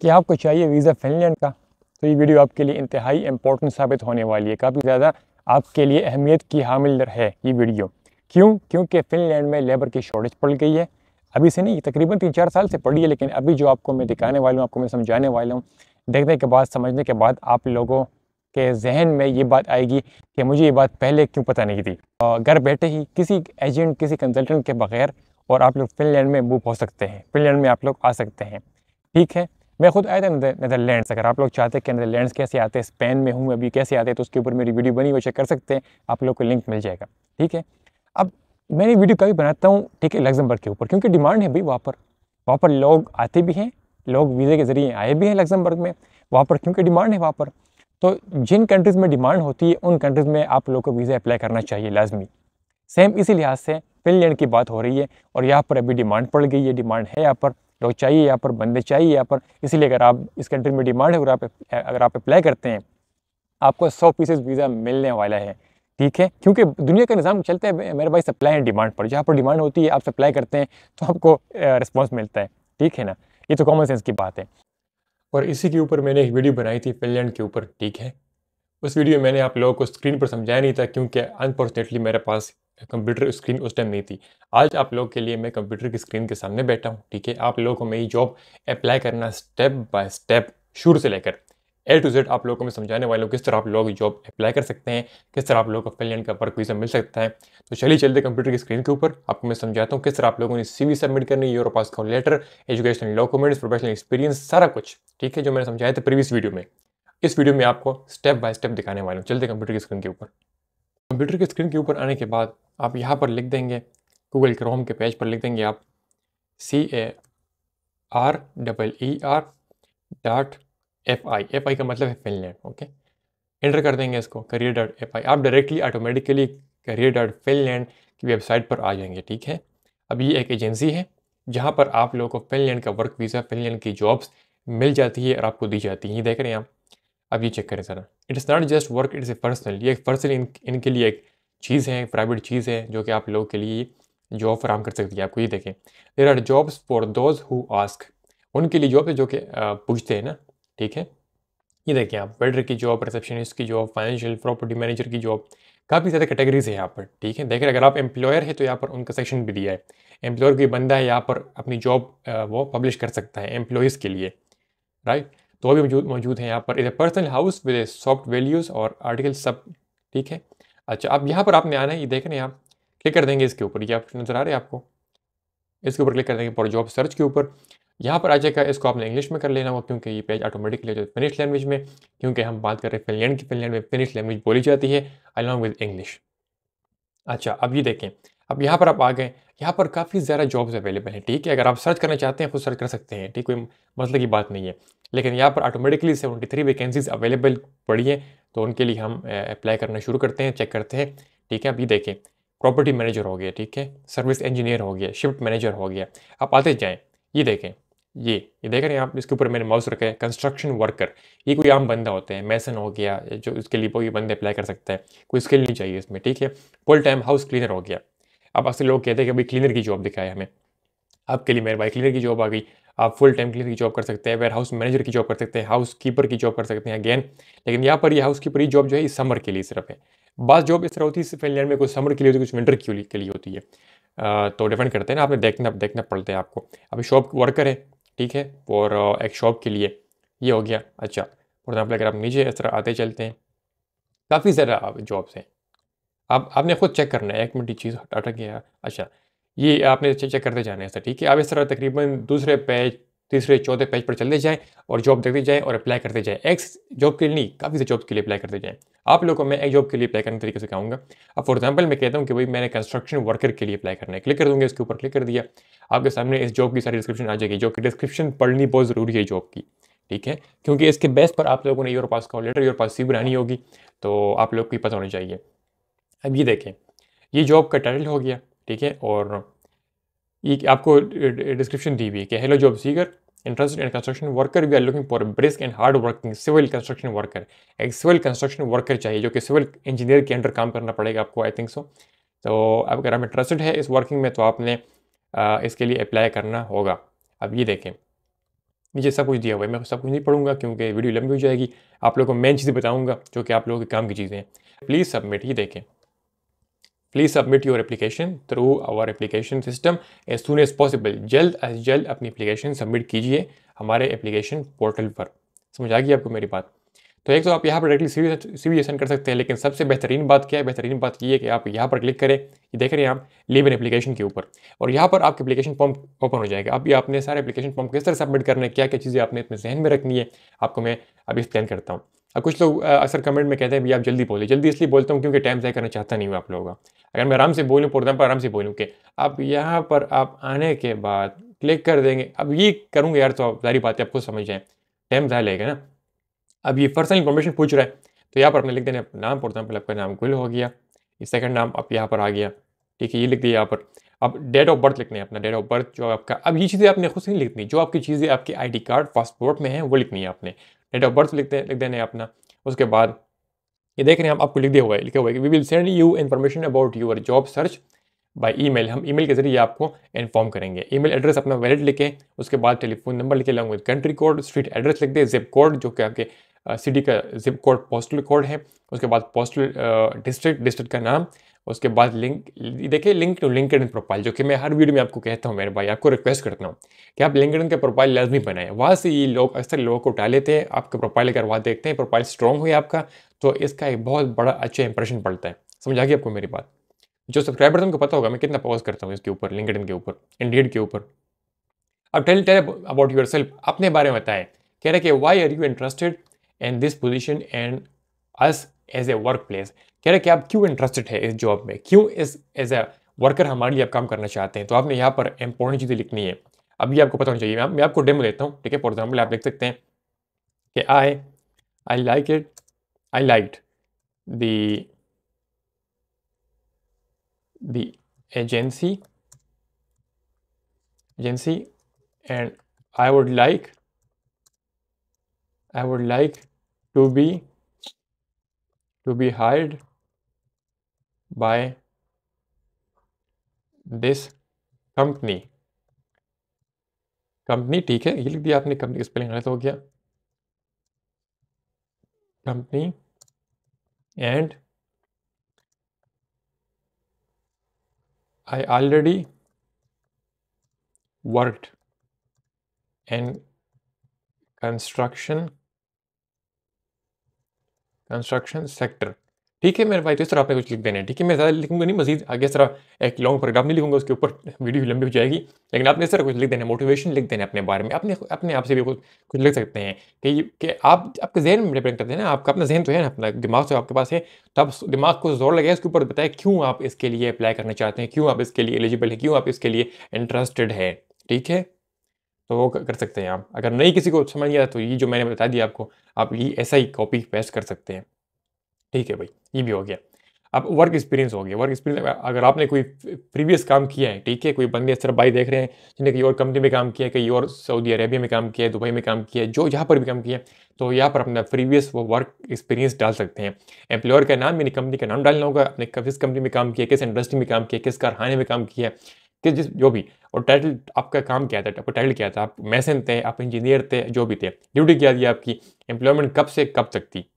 कि आपको चाहिए वीज़ा फिनलैंड का तो ये वीडियो आपके लिए इंतहाई इंपॉर्टेंट साबित होने वाली है काफ़ी ज़्यादा आपके लिए अहमियत की हामिल है ये वीडियो क्यों क्योंकि फिनलैंड में लेबर की शॉर्टेज पड़ गई है अभी से नहीं तकरीबन तीन चार साल से पड़ी है लेकिन अभी जो आपको मैं दिखाने वाला हूँ आपको मैं समझाने वाला हूँ देखने के बाद समझने के बाद आप लोगों के जहन में ये बात आएगी कि मुझे ये बात पहले क्यों पता नहीं थी घर बैठे ही किसी एजेंट किसी कंसल्टेंट के बगैर और आप लोग फिनलैंड में मूव हो सकते हैं फिनलैंड में आप लोग आ सकते हैं ठीक है मैं खुद आया था नदरलैंड अगर आप लोग चाहते हैं कि नदरलैंड कैसे आते हैं स्पेन में हूँ अभी कैसे आते हैं तो उसके ऊपर मेरी वीडियो बनी हुई चेक कर सकते हैं आप लोग को लिंक मिल जाएगा ठीक है अब मैंने वीडियो कभी बनाता हूँ ठीक है लग्जमबर्ग के ऊपर क्योंकि डिमांड है भाई वहाँ पर वहाँ पर लोग आते भी हैं लोग वीज़े के ज़रिए आए भी हैं लग्जमबर्ग में वहाँ पर क्योंकि डिमांड है वहाँ पर तो जिन कंट्रीज़ में डिमांड होती है उन कंट्रीज़ में आप लोग को वीज़ा अप्लाई करना चाहिए लाजमी सेम इसी लिहाज से फिनलैंड की बात हो रही है और यहाँ पर अभी डिमांड पड़ गई है डिमांड है यहाँ पर लोग चाहिए यहाँ पर बंदे चाहिए यहाँ पर इसीलिए अगर आप इस कंट्री में डिमांड है अगर आप अगर आप अप्लाई करते हैं आपको सौ पीसेस वीज़ा मिलने वाला है ठीक है क्योंकि दुनिया का निज़ाम चलता है मेरे भाई सप्लाई एंड डिमांड पर जहाँ पर डिमांड होती है आप सप्लाई करते हैं तो आपको रिस्पॉन्स मिलता है ठीक है ना ये तो कॉमन सेंस की बात है और इसी के ऊपर मैंने एक वीडियो बनाई थी फिनलैंड के ऊपर ठीक है उस वीडियो में मैंने आप लोगों को स्क्रीन पर समझाया नहीं था क्योंकि अनफॉर्चुनेटली मेरे पास कंप्यूटर स्क्रीन उस टाइम नहीं थी आज आप लोगों के लिए मैं कंप्यूटर की स्क्रीन के सामने बैठा हूँ ठीक है आप लोगों को मेरी जॉब अप्लाई करना स्टेप बाय स्टेप शुरू से लेकर ए टू जेड आप लोगों को मैं समझाने वाले हूँ किस तरह आप लोग जॉब अप्लाई कर सकते हैं किस तरह आप लोगों को फिलियन का वर्क वीज़ा मिल सकता है तो चलिए चलते कंप्यूटर की स्क्रीन के ऊपर आपको मैं समझाता हूँ किस तरह आप लोगों ने सीवी सबमिट करनी यूरो पास का letter education documents professional experience सारा कुछ ठीक है जो मैंने समझाया था प्रीवियस वीडियो में इस वीडियो में आपको स्टेप बाय स्टेप दिखाने वाले हूँ चलते कंप्यूटर की स्क्रीन के ऊपर कंप्यूटर की स्क्रीन के ऊपर आने के बाद आप यहाँ पर लिख देंगे गूगल क्रोम के पेज पर लिख देंगे आप C A R double E R dot F I F I का मतलब है फिनलैंड ओके एंटर कर देंगे इसको करियर डॉट एफ आई आप directly automatically career dot Finland की वेबसाइट पर आ जाएंगे ठीक है अब ये एक एजेंसी है जहाँ पर आप लोगों को फिनलैंड का वर्क वीज़ा फिनलैंड की जॉब्स मिल जाती है और आपको दी जाती है ये देख रहे हैं आप अब ये चेक करें sir it not just work it's a personal ये एक पर्सनल इन, इनके लिए एक चीज़ है प्राइवेट चीज़ है जो कि आप लोगों के लिए जॉब फराम कर सकती है आपको ये देखें there are jobs for those who ask उनके लिए जॉब है जो कि पूछते हैं ना ठीक है ये देखिए आप वेटर की जॉब रिसेप्शनिस्ट की जॉब फाइनेंशियल प्रॉपर्टी मैनेजर की जॉब काफ़ी ज़्यादा कैटेगरीज है यहाँ पर ठीक है देखिए अगर आप एम्प्लॉयर है तो यहाँ पर उनका सेक्शन भी दिया है एम्प्लॉयर कोई बंदा है यहाँ पर अपनी जॉब वो पब्लिश कर सकता है एम्प्लॉयज़ के लिए राइट तो भी मौजूद मौजूद हैं यहाँ पर is a personal house with a soft values और आर्टिकल सब ठीक है अच्छा अब यहाँ पर आपने आना है ये देख रहे हैं आप क्लिक कर देंगे इसके ऊपर ये आप नज़र आ रहे हैं आपको इसके ऊपर क्लिक कर देंगे पर जॉब सर्च के ऊपर यहाँ पर आ जाएगा इसको आपने इंग्लिश में कर लेना होगा क्योंकि ये पेज ऑटोमेटिकली जो फिनिश लैंग्वेज में क्योंकि हम बात कर रहे हैं फिनलैंड की फिनलैंड में फिनिश लैंग्वेज बोली जाती है अलॉन्ग विद इंग्लिश अच्छा अब ये देखें अब यहाँ पर आप आ गए यहाँ पर काफ़ी ज़्यादा जॉब्स अवेलेबल हैं ठीक है अगर आप सर्च करना चाहते हैं खुद सर्च कर सकते हैं ठीक कोई मसले मतलब की बात नहीं है लेकिन यहाँ पर automatically seventy three vacancies available पड़ी हैं तो उनके लिए हम अप्लाई करना शुरू करते हैं चेक करते हैं ठीक है अभी देखें प्रॉपर्टी मैनेजर हो गया ठीक है सर्विस इंजीनियर हो गया शिफ्ट मैनेजर हो गया आप आते जाएँ ये देखें ये ये देख रहे हैं आप इसके ऊपर मैंने माउस रखा है कंस्ट्रक्शन वर्कर ये कोई आम बंदा होता है मैसन हो गया जो इसके लिए कोई बंदे अप्लाई कर सकता है कोई स्किल नहीं चाहिए इसमें ठीक है फुल टाइम हाउस क्लीनर हो गया आप अक्सर लोग कहते हैं कि भाई क्लीनर की जॉब दिखाए हमें आपके लिए मेरे भाई क्लीनर की जॉब आ गई आप फुल टाइम क्लीनर की जॉब कर सकते हैं वेयर हाउस मैनेजर की जॉब कर सकते हैं हाउस कीपर की जॉब कर सकते हैं अगेन लेकिन यहाँ पर ये हाउस कीपर की जॉब जो है इस समर के लिए सिर्फ है बस जॉब इस तरह होती है फिनलैंड में कुछ समर के लिए होती है कुछ विंटर के लिए होती है तो डिपेंड करते हैं ना आपने देखना देखना पड़ता है आपको अभी शॉप वर्कर है ठीक है और एक शॉप के लिए ये हो गया अच्छा फॉर एग्जाम्पल अगर आप नीचे इस तरह आते चलते हैं काफ़ी ज़रा जॉब्स हैं आप आपने खुद चेक करना है एक मिनट की चीज़ अटक गया अच्छा ये आपने चेक करते जाना है सर ठीक है आप इस तरह तकरीबन दूसरे पेज तीसरे चौथे पेज पर चलते जाएँ और जॉब देखते जाएँ और अप्लाई करते जाएँ एक्स जॉब के लिए नहीं काफ़ी से जॉब के लिए अप्लाई करते जाएँ आप लोगों को मैं एक जॉब के लिए अप्लाई करने तरीके से कहूँगा अब फॉर एग्जाम्पल मैं कहता हूँ कि भाई मैंने कंस्ट्रक्शन वर्कर के लिए अप्लाई करना है क्लिक कर दूँगा इसके ऊपर क्लिक कर दिया आपके सामने इस जॉब की सारी डिस्क्रिप्शन आ जाएगी जॉब की डिस्क्रिप्शन पढ़नी बहुत ज़रूरी है जॉब की ठीक है क्योंकि इसके बेस पर आप लोगों ने your pass call letter your pass C बनानी होगी तो आप लोग को पता होना चाहिए अब ये देखें ये जॉब का टाइटल हो गया ठीक है और ये आपको डिस्क्रिप्शन दी हुई है कि hello job seeker interest in construction worker we are looking for brisk and hard working civil construction worker एक सिविल कंस्ट्रक्शन वर्कर चाहिए जो कि सिविल इंजीनियर के अंडर काम करना पड़ेगा आपको आई थिंक सो तो अगर आप इंटरेस्टेड है इस वर्किंग में तो आपने आ, इसके लिए अप्लाई करना होगा अब ये देखें नीचे सब कुछ दिया हुआ है मैं सब कुछ नहीं पढ़ूंगा क्योंकि वीडियो लंबी हो जाएगी आप लोगों को मेन चीज़ें बताऊँगा जो कि आप लोगों के काम की चीज़ें हैं प्लीज़ सबमिट ये देखें please submit your application through our application system as soon as possible जल्द एज जल्द अपनी एप्लीकेशन सबमिट कीजिए हमारे एप्लीकेशन पोर्टल पर समझ आ गई आपको मेरी बात तो एक तो आप यहाँ पर डायरेक्टली सी वी सेंड कर सकते हैं लेकिन सबसे बेहतरीन बात क्या है बेहतरीन बात ये है कि आप यहाँ पर क्लिक करें ये देख रहे हैं आप एन एप्लीकेशन के ऊपर और यहाँ पर आपके एप्लीकेशन फॉर्म ओपन हो जाएगा अब ये आपने सारे एप्लीकेशन फॉर्म किस तरह सबमिट करना है क्या क्या चीज़ें आपने अपने जहन में रखनी है आपको मैं अभी एक्सप्लेन करता हूँ अब कुछ लोग अक्सर कमेंट में कहते हैं भैया आप जल्दी बोलिए जल्दी इसलिए बोलता हूँ क्योंकि टाइम तय करना चाहता नहीं हूँ आप लोगों का अगर मैं आराम से बोलूँ प्रोग्राम पर आराम से बोलूँ कि आप यहाँ पर आप आने के बाद क्लिक कर देंगे अब ये करूँगा यार तो आप सारी बातें आपको समझ जाएँ टाइम ज़्यादा लेगा ना अब ये पर्सनल इन्फॉर्मेशन पूछ रहा है तो यहाँ पर अपने लिख देने नाम फॉर एग्जाम्पल आपका नाम गुल हो गया ये नाम आप यहाँ पर आ गया ठीक है ये लिख दिया यहाँ पर अब डेट ऑफ बर्थ लिखने अपना डेट ऑफ बर्थ जो आपका अब ये चीज़ें आपने खुद से नहीं लिखनी जो आपकी चीज़ें आपके आईडी कार्ड पासपोर्ट में है वो लिखनी है आपने डेट ऑफ बर्थ लिखते लिख देना है अपना उसके बाद ये देख रहे हैं हम आपको लिख दिया हुआ है लिखा हुआ है कि we will send you information about your job search by E हम ई के जरिए आपको इन्फॉर्म करेंगे ई एड्रेस अपना वैलेट लिखे उसके बाद टेलीफोन नंबर लिखे long with country code street address लिख दे जिप कोड जो कि आपके सिटी का जिप कोड पोस्टल कोड है उसके बाद पोस्टल डिस्ट्रिक्ट डिस्ट्रिक्ट का नाम उसके बाद लिंक देखिए लिंक टू लिंकड प्रोफाइल जो कि मैं हर वीडियो में आपको कहता हूँ मेरे भाई आपको रिक्वेस्ट करता हूँ कि आप लिंकड के प्रोफाइल लाजमी बनाएं वहाँ से ये लोग अक्सर लोगों को उठा लेते हैं आपके प्रोफाइल अगर वहाँ देखते हैं प्रोफाइल स्ट्रॉन्ग हुई आपका तो इसका एक बहुत बड़ा अच्छा इंप्रेशन पड़ता है समझ आ आपको मेरी बात जो सब्सक्राइबर उनको पता होगा मैं कितना पॉज करता हूँ इसके ऊपर लिंकड के ऊपर इंडियड के ऊपर अब tell tell about yourself अपने बारे में बताएं कह रहे कि why are you interested in this position and us as a work place कह रहे कि आप क्यों इंटरेस्टेड है इस जॉब में क्यों इस एज ए वर्कर हमारे लिए आप काम करना चाहते हैं तो आपने यहाँ पर इंपॉर्टेंट चीज़ें लिखनी है अभी आपको पता होना चाहिए मैं, आपको डेमो देता हूँ ठीक है फॉर एग्जाम्पल आप लिख सकते हैं कि I I like it I like the the agency agency and i would like i would like to be to be by this company. Company ठीक है ये लिख दिया आपने कंपनी की स्पेलिंग गलत हो गया company and I already work and construction construction sector ठीक है मेरे भाई तो इस तरह आपने कुछ लिख देना है ठीक है मैं ज़्यादा लिखूंगा नहीं मजीद आगे इस तरह एक लॉन्ग प्रोग्राम नहीं लिखूंगा उसके ऊपर वीडियो लंबी हो जाएगी लेकिन आपने इस तरह कुछ लिख देना है मोटिवेशन लिख देना है अपने बारे में अपने अपने आप से भी कुछ कुछ लिख सकते हैं कि कि आप आपके जहन में डिपेंड करते हैं ना आपका अपना जहन तो है ना अपना दिमाग तो आपके पास है तो आप दिमाग को जोर लगाए उसके ऊपर बताए क्यों आप इसके लिए अप्लाई करना चाहते हैं क्यों आप इसके लिए एलिजिबल है क्यों आप इसके लिए इंटरेस्टेड है ठीक है तो वो कर सकते हैं आप अगर नहीं किसी को समझ गया तो ये जो मैंने बता दिया आपको आप ये ऐसा ही कॉपी पेस्ट कर सकते हैं ठीक है भाई ये भी हो गया अब वर्क एक्सपीरियंस हो गया वर्क एक्सपीरियंस अगर आपने कोई प्रीवियस काम किया है ठीक है कोई बंदे सर भाई देख रहे हैं जिन्हें कहीं और कंपनी में काम किया कहीं और सऊदी अरेबिया में काम किया है दुबई में काम किया है जो यहाँ पर भी काम किया तो यहाँ पर अपना प्रीवियस वो वर्क एक्सपीरियंस डाल सकते हैं एम्प्लॉयर का नाम मेरी कंपनी का नाम डालना होगा अपने किस कंपनी में काम किया किस इंडस्ट्री में काम किया किस कारखाने में काम किया किस जिस जो भी और टाइटल आपका काम क्या था आपका टाइटल क्या था आप मैसन थे आप इंजीनियर थे जो भी थे ड्यूटी क्या थी आपकी एम्प्लॉयमेंट कब से कब तक थी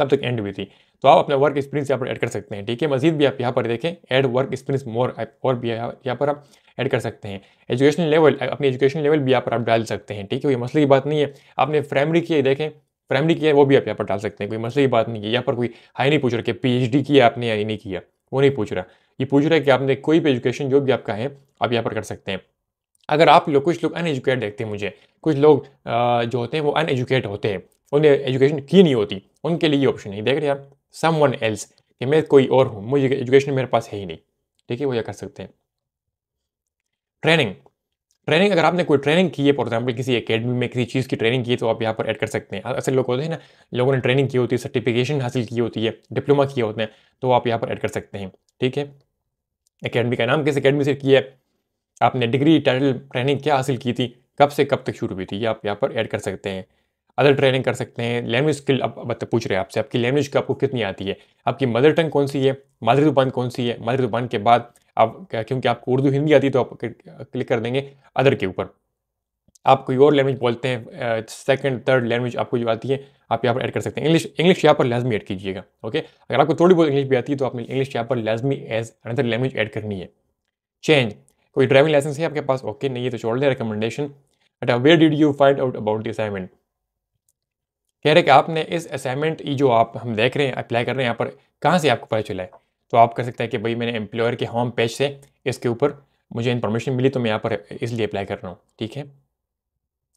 कब तक एंड हुई थी तो आप अपना वर्क एक्सपीरियंस यहाँ पर ऐड कर सकते हैं ठीक है मजीद भी आप यहाँ पर देखें ऐड वर्क एक्सपीरियंस मोर और भी यहाँ पर आप ऐड कर सकते हैं एजुकेशन लेवल अपनी एजुकेशन लेवल भी यहाँ पर आप डाल सकते हैं ठीक है कोई मसले की बात नहीं है आपने प्राइमरी की देखें प्राइमरी किया है वो भी आप यहाँ पर डाल सकते हैं कोई मसले की बात नहीं है यहाँ पर कोई हाई नहीं पूछ रहा कि पी किया आपने या नहीं किया वो नहीं पूछ रहा ये पूछ रहा है कि आपने कोई भी एजुकेशन जो भी आपका है आप यहाँ पर कर सकते हैं अगर आप लोग कुछ लोग अनएजुकेट देखते हैं मुझे कुछ लोग जो होते हैं वो अनएजुकेट होते हैं उन्हें एजुकेशन की नहीं होती उनके लिए ये ऑप्शन नहीं देख रहे यार सम वन एल्स कि मैं कोई और हूँ मुझे एजुकेशन मेरे पास है ही नहीं ठीक है वो ये कर सकते हैं ट्रेनिंग ट्रेनिंग अगर आपने कोई ट्रेनिंग की है फॉर एग्जाम्पल किसी एकेडमी में किसी चीज़ की ट्रेनिंग की है तो आप यहाँ पर ऐड कर सकते हैं असल लोग होते हैं ना लोगों ने ट्रेनिंग की होती है सर्टिफिकेशन हासिल की होती है डिप्लोमा किया होते हैं तो आप यहाँ पर ऐड कर सकते हैं ठीक है एकेडमी का नाम किस एकेडमी से किया है आपने डिग्री टाइटल ट्रेनिंग क्या हासिल की थी कब से कब तक शुरू हुई थी ये आप यहाँ पर ऐड कर सकते हैं अदर ट्रेनिंग कर सकते हैं लैंग्वेज स्किल अब मतलब पूछ रहे हैं आपसे आपकी लैंग्वेज की आपको कितनी आती है आपकी मदर टंग कौन सी है मादरी जुबान कौन सी है मादरी जुबान के बाद आप क्योंकि आपको उर्दू हिंदी आती है तो आप क्लिक कर देंगे अदर के ऊपर आप कोई और लैंग्वेज बोलते हैं सेकंड थर्ड लैंग्वेज आपको जो आती है आप यहाँ पर ऐड कर सकते हैं इंग्लिश इंग्लिश यहाँ पर लाजमी ऐड कीजिएगा ओके अगर आपको थोड़ी बहुत इंग्लिश भी आती है तो आपने इंग्लिश यहाँ पर लाजमी एज अनदर लैंग्वेज ऐड करनी है चेंज कोई ड्राइविंग लाइसेंस है आपके पास ओके नहीं है तो छोड़ दें recommendation but where did you find out about the assignment कह रहे कि आपने इस असाइनमेंट जो आप हम देख रहे हैं अप्लाई कर रहे हैं यहाँ पर कहाँ से आपको पता चला है तो आप कर सकते हैं कि भाई मैंने एम्प्लॉयर के होम पेज से इसके ऊपर मुझे इन्फॉर्मेशन मिली तो मैं यहाँ पर इसलिए अप्लाई कर रहा हूँ ठीक है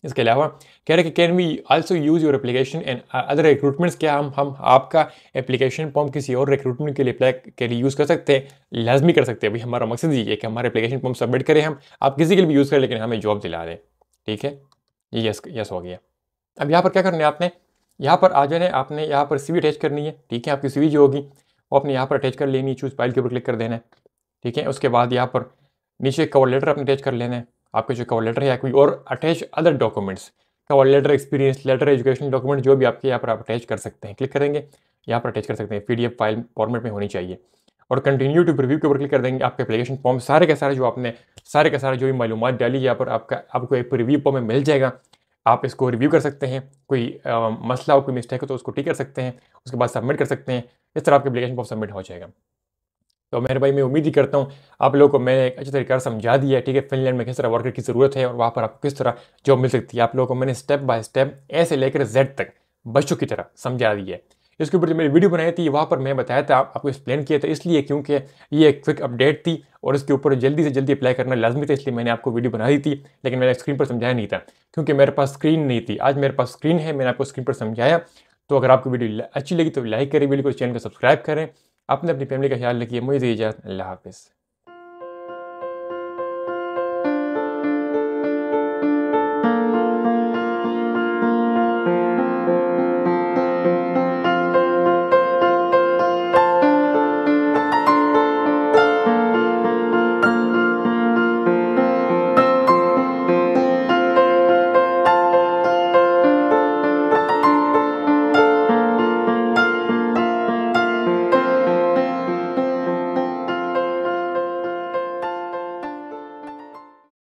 इसके अलावा कह रहे कि can we also use your application and other recruitments क्या हम हम आपका एप्लीकेशन फॉर्म किसी और रिक्रूटमेंट के लिए अप्लाई के लिए यूज़ कर सकते हैं लाजमी कर सकते हैं भाई हमारा मकसद ये है कि हमारा एप्लीकेशन फॉर्म सबमिट करें हम आप किसी के लिए भी यूज़ करें लेकिन हमें जॉब दिला दें ठीक है ये यस यस हो गया अब यहाँ पर क्या करना है आपने यहाँ पर आ जाने आपने यहाँ पर सीवी अटैच करनी है ठीक है आपकी सीवी जो होगी वो आपने यहाँ पर अटैच कर लेनी है चूज फाइल के ऊपर क्लिक कर देना है ठीक है उसके बाद यहाँ पर नीचे कवर लेटर अपने अटैच कर लेना है आपके जो कवर लेटर है या कोई और attach other documents cover letter experience letter education document जो भी आपके यहाँ पर आप अटैच कर सकते हैं क्लिक करेंगे यहाँ पर अटैच कर सकते हैं पी फाइल फॉर्मेट में होनी चाहिए और कंटिन्यू टू रिव्यू के ऊपर क्लिक कर देंगे आपके अपलीकेशन फॉर्म सारे के सारे जो आपने सारे के सारे जो भी मालूम डाली यहाँ पर आपका आपको एक रिव्यू फॉर्म में मिल जाएगा आप इसको रिव्यू कर सकते हैं कोई आ, मसला हो कोई मिस्टेक हो तो उसको ठीक कर सकते हैं उसके बाद सबमिट कर सकते हैं इस तरह आपके एप्लीकेशन फॉर्म सबमिट हो जाएगा तो मेरे भाई मैं उम्मीद ही करता हूँ आप लोगों को मैंने एक अच्छी तरीके से समझा दिया है ठीक है फिनलैंड में किस तरह वर्कर की ज़रूरत है और वहाँ पर आपको किस तरह जॉब मिल सकती है आप लोगों को मैंने स्टेप बाय स्टेप ए से लेकर जेड तक बच्चों की तरह समझा दिया है इसके ऊपर जो मेरी वीडियो बनाई थी वहाँ पर मैं बताया था आपको एक्सप्लेन किया था इसलिए क्योंकि ये एक क्विक अपडेट थी और इसके ऊपर जल्दी से जल्दी अप्लाई करना लाजमी था इसलिए मैंने आपको वीडियो बना दी थी लेकिन मैंने स्क्रीन पर समझाया नहीं था क्योंकि मेरे पास स्क्रीन नहीं थी आज मेरे पास स्क्रीन है मैंने आपको स्क्रीन पर समझाया तो अगर आपको वीडियो अच्छी लगी तो लाइक करें वीडियो को चैनल को सब्सक्राइब करें अपने अपनी फैमिली का ख्याल रखिए मुझे इजाज़त अल्लाह हाफिज़